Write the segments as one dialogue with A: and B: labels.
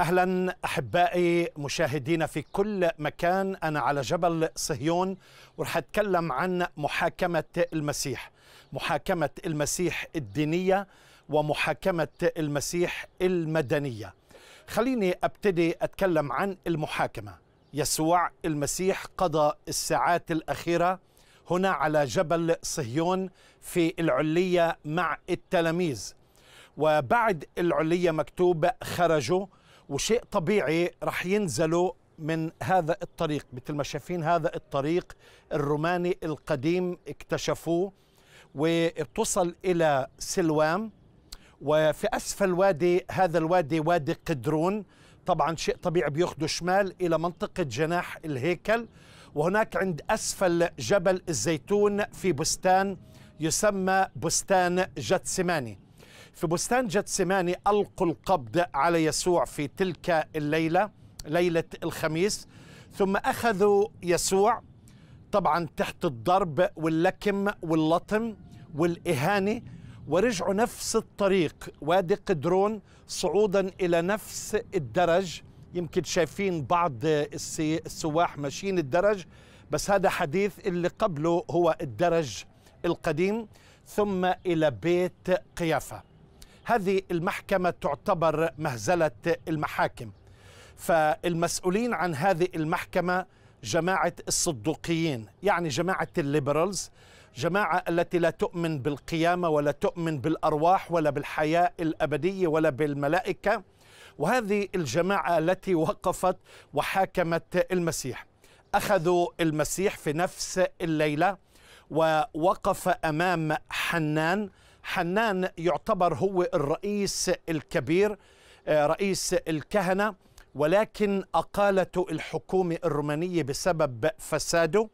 A: اهلا احبائي مشاهدينا في كل مكان انا على جبل صهيون ورح اتكلم عن محاكمه المسيح محاكمه المسيح الدينيه ومحاكمه المسيح المدنيه خليني ابتدي اتكلم عن المحاكمه يسوع المسيح قضى الساعات الاخيره هنا على جبل صهيون في العليه مع التلاميذ وبعد العليه مكتوب خرجوا وشيء طبيعي رح ينزلوا من هذا الطريق مثل ما شايفين هذا الطريق الروماني القديم اكتشفوه وبتوصل إلى سلوام وفي أسفل وادي هذا الوادي وادي قدرون طبعا شيء طبيعي بياخذوا شمال إلى منطقة جناح الهيكل وهناك عند أسفل جبل الزيتون في بستان يسمى بستان جتسماني في بستان جتسماني ألقوا القبض على يسوع في تلك الليلة ليلة الخميس ثم أخذوا يسوع طبعا تحت الضرب واللكم واللطم والإهانة ورجعوا نفس الطريق وادي قدرون صعودا إلى نفس الدرج يمكن شايفين بعض السواح ماشيين الدرج بس هذا حديث اللي قبله هو الدرج القديم ثم إلى بيت قيافة هذه المحكمة تعتبر مهزلة المحاكم فالمسؤولين عن هذه المحكمة جماعة الصدوقيين يعني جماعة الليبرالز جماعة التي لا تؤمن بالقيامة ولا تؤمن بالأرواح ولا بالحياة الأبدية ولا بالملائكة وهذه الجماعة التي وقفت وحاكمت المسيح أخذوا المسيح في نفس الليلة ووقف أمام حنان حنان يعتبر هو الرئيس الكبير آه، رئيس الكهنة ولكن أقالته الحكومة الرومانية بسبب فساده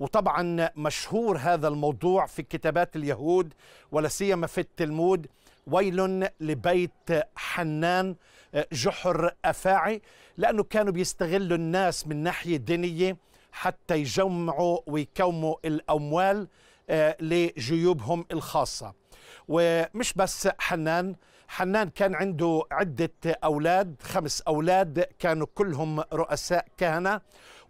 A: وطبعا مشهور هذا الموضوع في كتابات اليهود ولا سيما في التلمود ويل لبيت حنان آه، جحر أفاعي لأنه كانوا بيستغلوا الناس من ناحية دينية حتى يجمعوا ويكوموا الأموال آه، لجيوبهم الخاصة ومش بس حنان حنان كان عنده عدة أولاد خمس أولاد كانوا كلهم رؤساء كهنة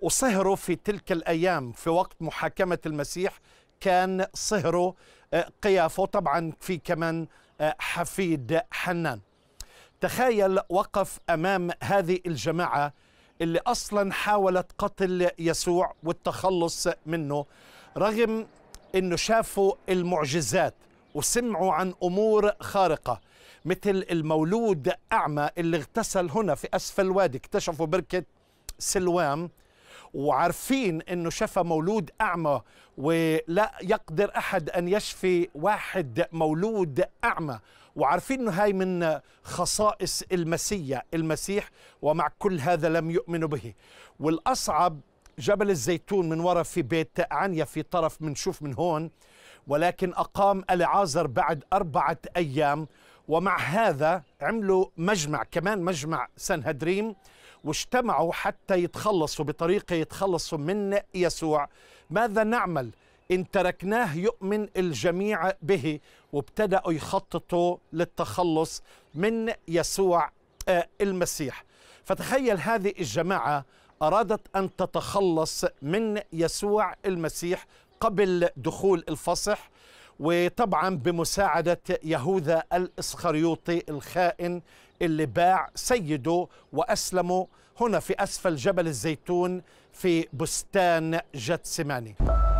A: وصهروا في تلك الأيام في وقت محاكمة المسيح كان صهره آه، قيافه طبعا في كمان آه، حفيد حنان تخيل وقف أمام هذه الجماعة اللي أصلا حاولت قتل يسوع والتخلص منه رغم أنه شافوا المعجزات وسمعوا عن أمور خارقة مثل المولود أعمى اللي اغتسل هنا في أسفل الوادي اكتشفوا بركة سلوام وعارفين انه شفى مولود اعمى ولا يقدر احد ان يشفي واحد مولود اعمى وعارفين انه هاي من خصائص المسيا المسيح ومع كل هذا لم يؤمنوا به والاصعب جبل الزيتون من ورا في بيت عنيا في طرف منشوف من هون ولكن أقام العازر بعد أربعة أيام ومع هذا عملوا مجمع كمان مجمع سنهدريم واجتمعوا حتى يتخلصوا بطريقة يتخلصوا من يسوع ماذا نعمل إن تركناه يؤمن الجميع به وابتدأوا يخططوا للتخلص من يسوع آه، المسيح فتخيل هذه الجماعة أرادت أن تتخلص من يسوع المسيح قبل دخول الفصح وطبعا بمساعدة يهوذا الإسخريوطي الخائن اللي باع سيده وأسلمه هنا في أسفل جبل الزيتون في بستان جتسماني